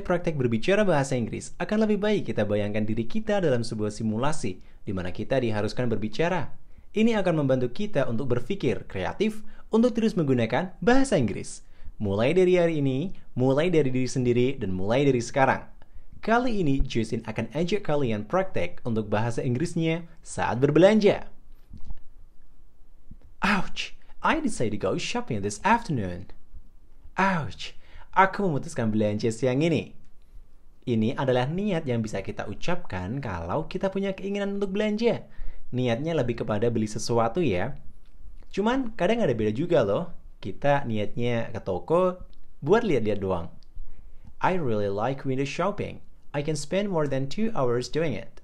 praktek berbicara bahasa Inggris, akan lebih baik kita bayangkan diri kita dalam sebuah simulasi di mana kita diharuskan berbicara. Ini akan membantu kita untuk berpikir kreatif untuk terus menggunakan bahasa Inggris. Mulai dari hari ini, mulai dari diri sendiri, dan mulai dari sekarang. Kali ini Justin akan ajak kalian praktek untuk bahasa Inggrisnya saat berbelanja. Ouch! I decided to go shopping this afternoon. Ouch! Aku memutuskan belanja siang ini. Ini adalah niat yang bisa kita ucapkan kalau kita punya keinginan untuk belanja. Niatnya lebih kepada beli sesuatu ya. Cuman kadang ada beda juga loh kita niatnya ke toko buat lihat-lihat doang. I really like window shopping. I can spend more than two hours doing it.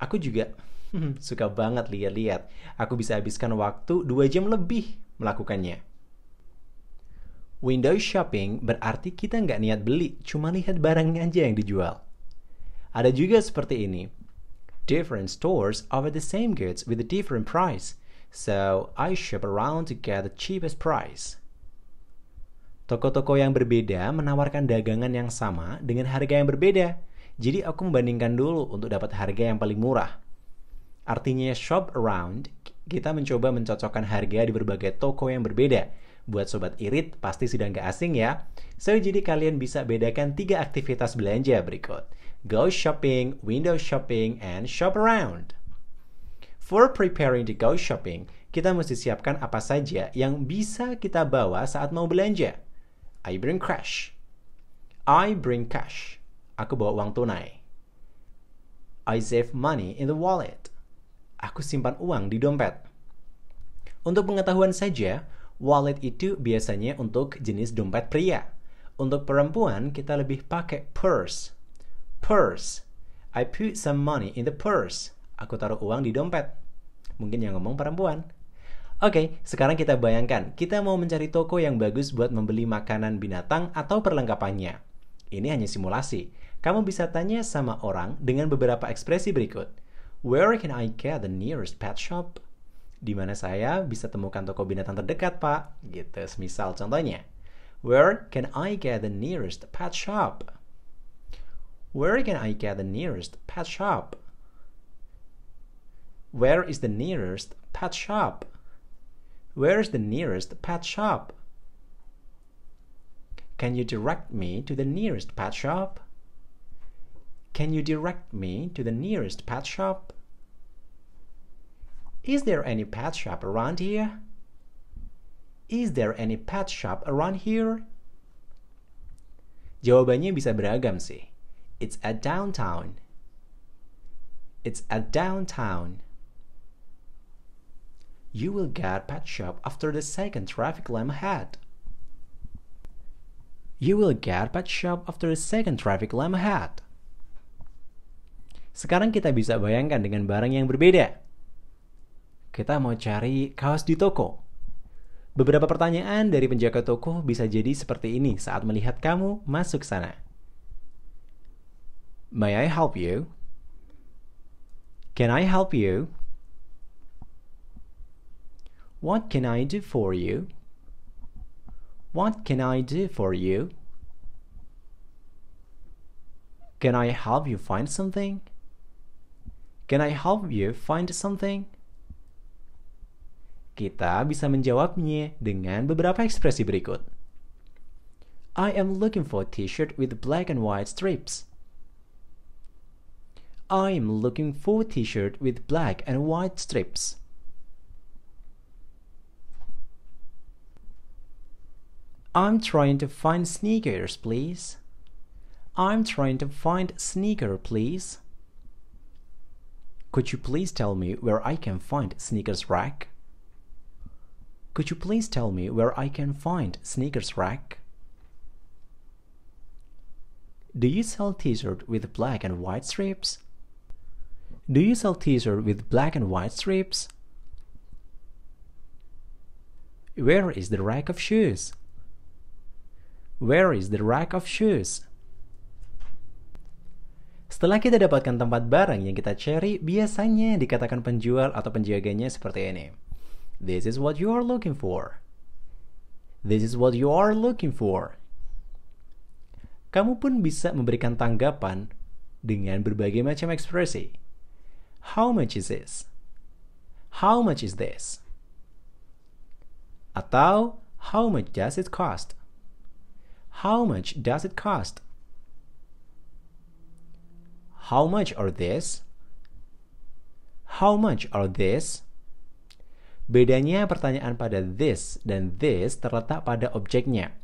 Aku juga hmm, suka banget lihat-lihat. Aku bisa habiskan waktu dua jam lebih melakukannya. Window shopping berarti kita nggak niat beli, cuma lihat barangnya aja yang dijual. Ada juga seperti ini. Different stores offer the same goods with a different price. So I shop around to get the cheapest price. Toko-toko yang berbeda menawarkan dagangan yang sama dengan harga yang berbeda. Jadi aku membandingkan dulu untuk dapat harga yang paling murah. Artinya shop around, kita mencoba mencocokkan harga di berbagai toko yang berbeda. Buat sobat irit, pasti sudah nggak asing ya. So, jadi kalian bisa bedakan tiga aktivitas belanja berikut. Go shopping, window shopping, and shop around. For preparing to go shopping, kita mesti siapkan apa saja yang bisa kita bawa saat mau belanja. I bring cash. I bring cash. Aku bawa uang tunai. I save money in the wallet. Aku simpan uang di dompet. Untuk pengetahuan saja, wallet itu biasanya untuk jenis dompet pria. Untuk perempuan, kita lebih pakai purse. Purse. I put some money in the purse. Aku taruh uang di dompet. Mungkin yang ngomong perempuan. Oke, sekarang kita bayangkan, kita mau mencari toko yang bagus buat membeli makanan binatang atau perlengkapannya. Ini hanya simulasi. Kamu bisa tanya sama orang dengan beberapa ekspresi berikut. Where can I get the nearest pet shop? Di mana saya bisa temukan toko binatang terdekat, Pak? Gitu, semisal contohnya. Where can I get the nearest pet shop? Where can I get the nearest pet shop? Where is the nearest pet shop? Where is the nearest pet shop? Can you direct me to the nearest pet shop? Can you direct me to the nearest pet shop? Is there any pet shop around here? Is there any pet shop around here? Jawabannya bisa beragam sih. It's at downtown. It's at downtown. You will get pet shop after the second traffic lamp ahead. You will get pet shop after the second traffic lamp ahead. Sekarang kita bisa bayangkan dengan barang yang berbeda. Kita mau cari kaos di toko. Beberapa pertanyaan dari penjaga toko bisa jadi seperti ini saat melihat kamu masuk sana. May I help you? Can I help you? What can I do for you? What can I do for you? Can I help you find something? Can I help you find something? Kita bisa menjawabnya dengan beberapa ekspresi berikut. I am looking for a t-shirt with black and white stripes. I am looking for a t-shirt with black and white stripes. I'm trying to find sneakers, please. I'm trying to find sneaker, please. Could you please tell me where I can find sneakers rack? Could you please tell me where I can find sneakers rack? Do you sell t-shirt with black and white strips? Do you sell t-shirt with black and white strips? Where is the rack of shoes? Where is the rack of shoes? Setelah kita dapatkan tempat barang yang kita cari, biasanya dikatakan penjual atau penjaganya seperti ini. This is what you are looking for. This is what you are looking for. Kamu pun bisa memberikan tanggapan dengan berbagai macam ekspresi. How much is this? How much is this? Atau how much does it cost? How much does it cost? How much are this? How much are this? Bedanya pertanyaan pada this dan this terletak pada objeknya.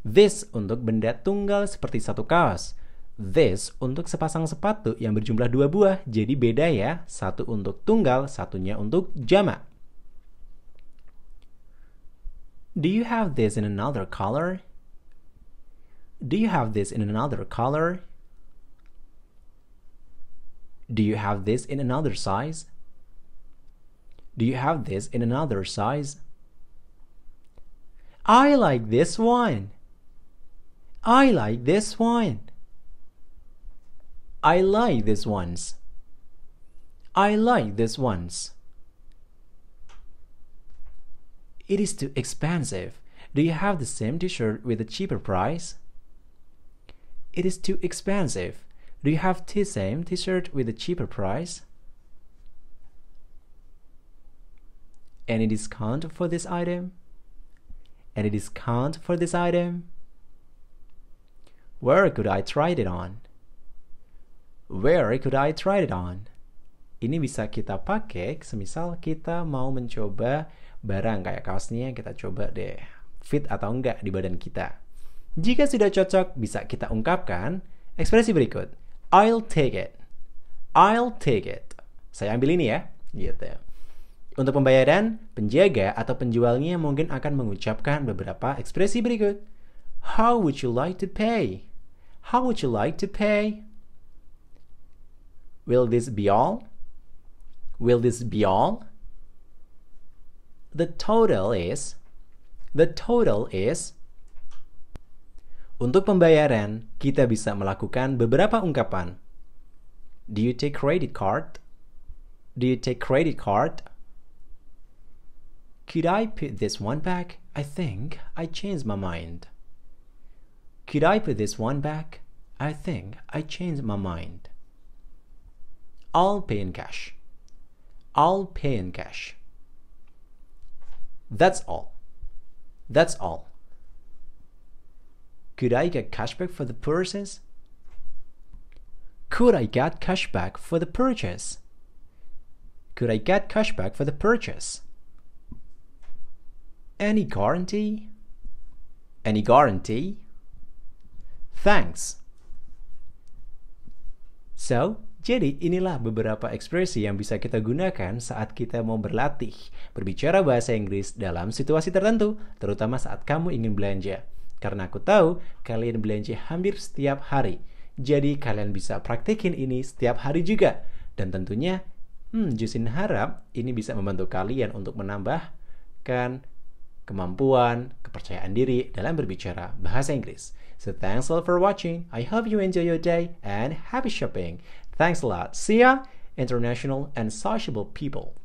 This untuk benda tunggal seperti satu kaos. This untuk sepasang sepatu yang berjumlah dua buah, jadi beda ya. Satu untuk tunggal, satunya untuk jamak. Do you have this in another color? Do you have this in another color? Do you have this in another size? Do you have this in another size? I like this one. I like this one. I like this ones. I like this ones. It is too expensive. Do you have the same t-shirt with a cheaper price? It is too expensive. Do you have the same t-shirt with a cheaper price? Any discount for this item? Any discount for this item? Where could I try it on? Where could I try it on? Ini bisa kita pakai, semisal kita mau mencoba barang kayak kaosnya kita coba deh fit atau enggak di badan kita. Jika sudah cocok, bisa kita ungkapkan ekspresi berikut. I'll take it. I'll take it. Saya ambil ini ya. Gitu. Untuk pembayaran, penjaga atau penjualnya mungkin akan mengucapkan beberapa ekspresi berikut. How would you like to pay? How would you like to pay? Will this be all? Will this be all? The total is The total is untuk pembayaran, kita bisa melakukan beberapa ungkapan. Do you take credit card? Do you take credit card? Could I put this one back? I think I changed my mind. Could I put this one back? I think I changed my mind. I'll pay in cash. I'll pay in cash. That's all. That's all. Could I get cashback for the purchase? Could I get cashback for the purchase? Could I get cashback for the purchase? Any guarantee? Any guarantee? Thanks. So, jadi inilah beberapa ekspresi yang bisa kita gunakan saat kita mau berlatih berbicara bahasa Inggris dalam situasi tertentu, terutama saat kamu ingin belanja. Karena aku tahu kalian belanja hampir setiap hari. Jadi kalian bisa praktekin ini setiap hari juga. Dan tentunya, hmm, Jusin harap ini bisa membantu kalian untuk menambahkan kemampuan, kepercayaan diri dalam berbicara bahasa Inggris. So thanks a lot for watching. I hope you enjoy your day and happy shopping. Thanks a lot. See ya, international and sociable people.